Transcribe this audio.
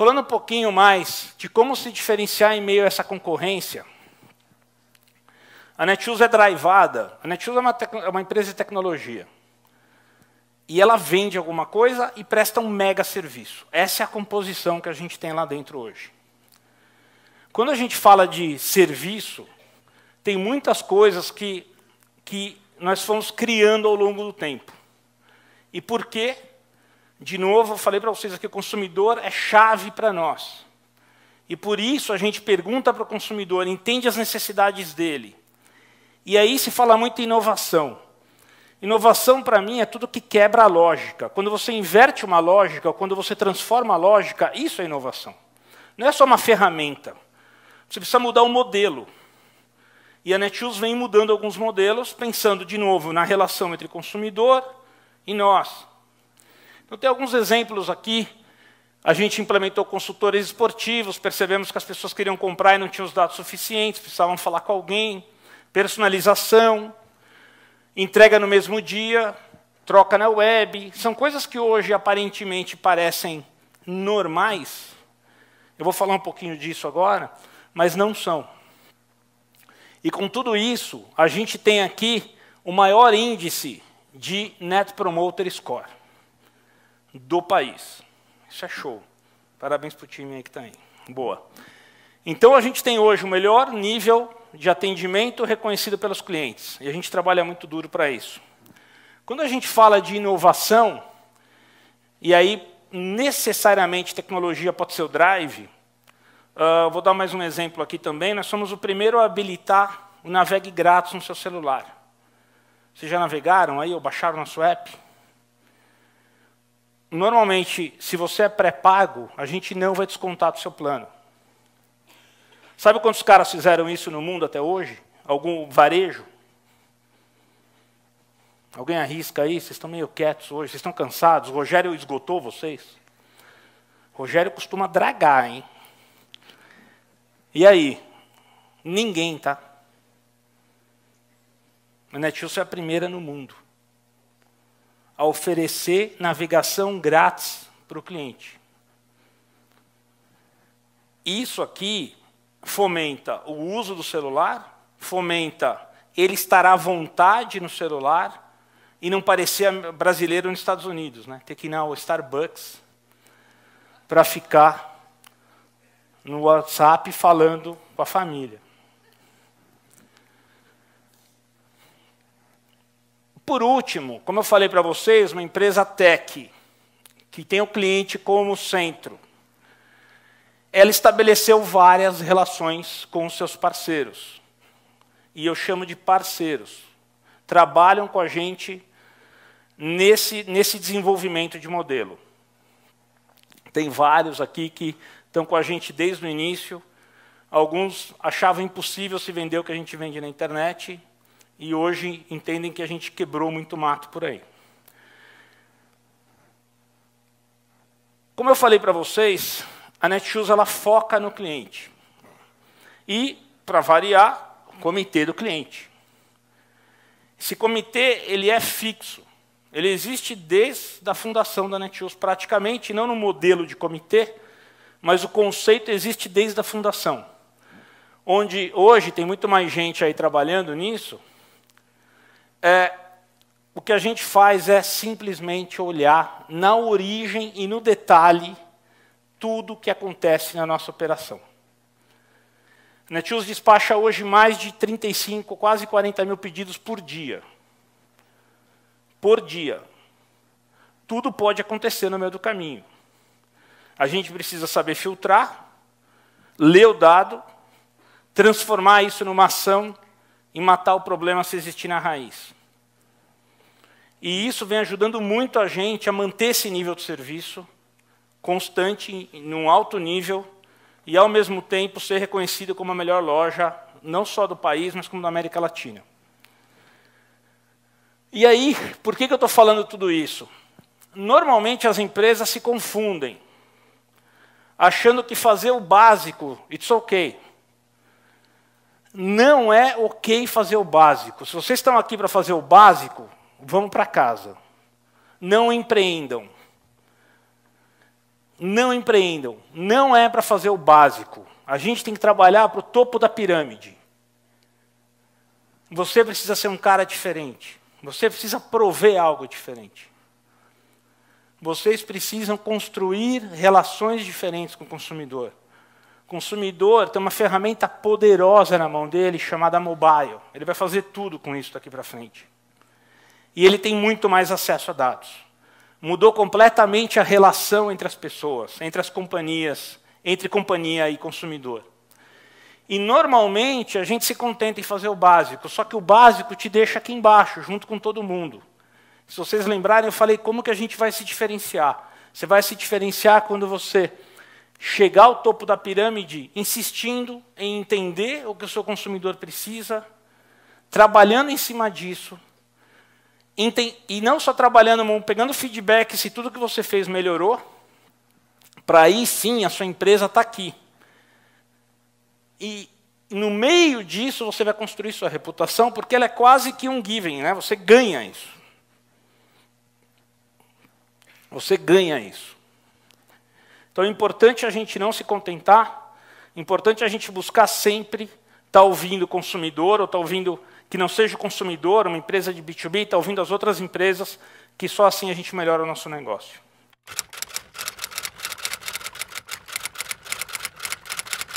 Falando um pouquinho mais de como se diferenciar em meio a essa concorrência, a Netshoes é drivada. A Netshoes é uma, é uma empresa de tecnologia. E ela vende alguma coisa e presta um mega serviço. Essa é a composição que a gente tem lá dentro hoje. Quando a gente fala de serviço, tem muitas coisas que, que nós fomos criando ao longo do tempo. E por quê? De novo, eu falei para vocês aqui, o consumidor é chave para nós. E por isso a gente pergunta para o consumidor, entende as necessidades dele. E aí se fala muito em inovação. Inovação, para mim, é tudo que quebra a lógica. Quando você inverte uma lógica, quando você transforma a lógica, isso é inovação. Não é só uma ferramenta. Você precisa mudar o um modelo. E a Netshoes vem mudando alguns modelos, pensando de novo na relação entre consumidor e nós. Eu tenho alguns exemplos aqui. A gente implementou consultores esportivos, percebemos que as pessoas queriam comprar e não tinham os dados suficientes, precisavam falar com alguém. Personalização, entrega no mesmo dia, troca na web. São coisas que hoje aparentemente parecem normais. Eu vou falar um pouquinho disso agora, mas não são. E com tudo isso, a gente tem aqui o maior índice de Net Promoter Score do país. Isso é show. Parabéns para o time aí que está aí. Boa. Então, a gente tem hoje o melhor nível de atendimento reconhecido pelos clientes. E a gente trabalha muito duro para isso. Quando a gente fala de inovação, e aí necessariamente tecnologia pode ser o drive, uh, vou dar mais um exemplo aqui também. Nós somos o primeiro a habilitar o Navegue grátis no seu celular. Vocês já navegaram aí ou baixaram nosso app? normalmente, se você é pré-pago, a gente não vai descontar do seu plano. Sabe quantos caras fizeram isso no mundo até hoje? Algum varejo? Alguém arrisca aí? Vocês estão meio quietos hoje, vocês estão cansados? O Rogério esgotou vocês? O Rogério costuma dragar, hein? E aí? Ninguém, tá? A Netilson é a primeira no mundo a oferecer navegação grátis para o cliente. Isso aqui fomenta o uso do celular, fomenta ele estar à vontade no celular e não parecer brasileiro nos Estados Unidos, né? Ter que ir ao Starbucks para ficar no WhatsApp falando com a família. por último, como eu falei para vocês, uma empresa tech, que tem o cliente como centro. Ela estabeleceu várias relações com os seus parceiros. E eu chamo de parceiros. Trabalham com a gente nesse, nesse desenvolvimento de modelo. Tem vários aqui que estão com a gente desde o início. Alguns achavam impossível se vender o que a gente vende na internet, e hoje entendem que a gente quebrou muito mato por aí. Como eu falei para vocês, a Netshoes ela foca no cliente. E, para variar, o comitê do cliente. Esse comitê ele é fixo. Ele existe desde a fundação da Netshoes, praticamente, não no modelo de comitê, mas o conceito existe desde a fundação. Onde hoje tem muito mais gente aí trabalhando nisso, é, o que a gente faz é simplesmente olhar na origem e no detalhe tudo o que acontece na nossa operação. A Netshoes despacha hoje mais de 35, quase 40 mil pedidos por dia. Por dia. Tudo pode acontecer no meio do caminho. A gente precisa saber filtrar, ler o dado, transformar isso numa ação em matar o problema se existir na raiz. E isso vem ajudando muito a gente a manter esse nível de serviço constante, num alto nível, e ao mesmo tempo ser reconhecido como a melhor loja, não só do país, mas como da América Latina. E aí, por que, que eu estou falando tudo isso? Normalmente as empresas se confundem, achando que fazer o básico, it's ok não é ok fazer o básico. Se vocês estão aqui para fazer o básico, vão para casa. Não empreendam. Não empreendam. Não é para fazer o básico. A gente tem que trabalhar para o topo da pirâmide. Você precisa ser um cara diferente. Você precisa prover algo diferente. Vocês precisam construir relações diferentes com o consumidor consumidor tem uma ferramenta poderosa na mão dele chamada mobile. Ele vai fazer tudo com isso daqui para frente. E ele tem muito mais acesso a dados. Mudou completamente a relação entre as pessoas, entre as companhias, entre companhia e consumidor. E normalmente a gente se contenta em fazer o básico, só que o básico te deixa aqui embaixo, junto com todo mundo. Se vocês lembrarem, eu falei como que a gente vai se diferenciar. Você vai se diferenciar quando você chegar ao topo da pirâmide insistindo em entender o que o seu consumidor precisa, trabalhando em cima disso, e não só trabalhando, pegando feedback se tudo que você fez melhorou, para aí sim a sua empresa está aqui. E no meio disso você vai construir sua reputação, porque ela é quase que um giving, né? você ganha isso. Você ganha isso. Então é importante a gente não se contentar, é importante a gente buscar sempre estar tá ouvindo o consumidor, ou estar tá ouvindo que não seja o consumidor, uma empresa de B2B, estar tá ouvindo as outras empresas, que só assim a gente melhora o nosso negócio.